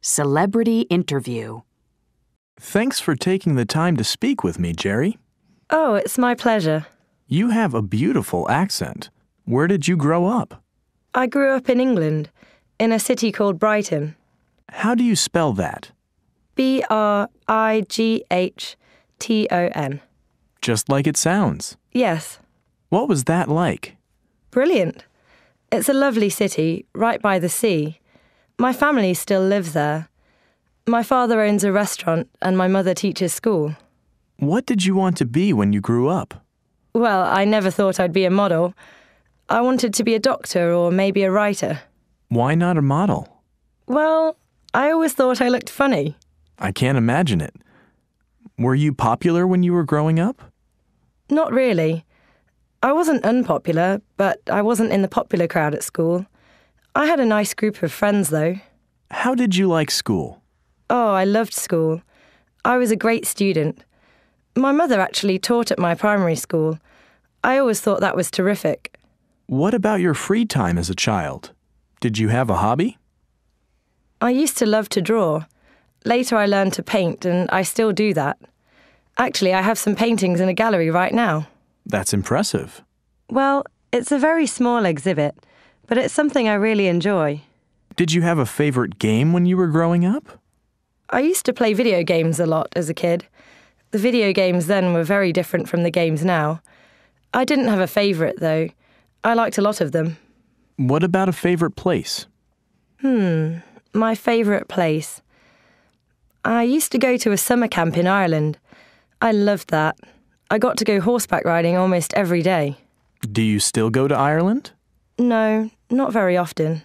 Celebrity Interview. Thanks for taking the time to speak with me, Jerry. Oh, it's my pleasure. You have a beautiful accent. Where did you grow up? I grew up in England, in a city called Brighton. How do you spell that? B R I G H T O N. Just like it sounds. Yes. What was that like? Brilliant. It's a lovely city, right by the sea. My family still lives there. My father owns a restaurant and my mother teaches school. What did you want to be when you grew up? Well, I never thought I'd be a model. I wanted to be a doctor or maybe a writer. Why not a model? Well, I always thought I looked funny. I can't imagine it. Were you popular when you were growing up? Not really. I wasn't unpopular, but I wasn't in the popular crowd at school. I had a nice group of friends, though. How did you like school? Oh, I loved school. I was a great student. My mother actually taught at my primary school. I always thought that was terrific. What about your free time as a child? Did you have a hobby? I used to love to draw. Later, I learned to paint, and I still do that. Actually, I have some paintings in a gallery right now. That's impressive. Well, it's a very small exhibit but it's something I really enjoy. Did you have a favorite game when you were growing up? I used to play video games a lot as a kid. The video games then were very different from the games now. I didn't have a favourite, though. I liked a lot of them. What about a favourite place? Hmm, my favourite place. I used to go to a summer camp in Ireland. I loved that. I got to go horseback riding almost every day. Do you still go to Ireland? No, not very often.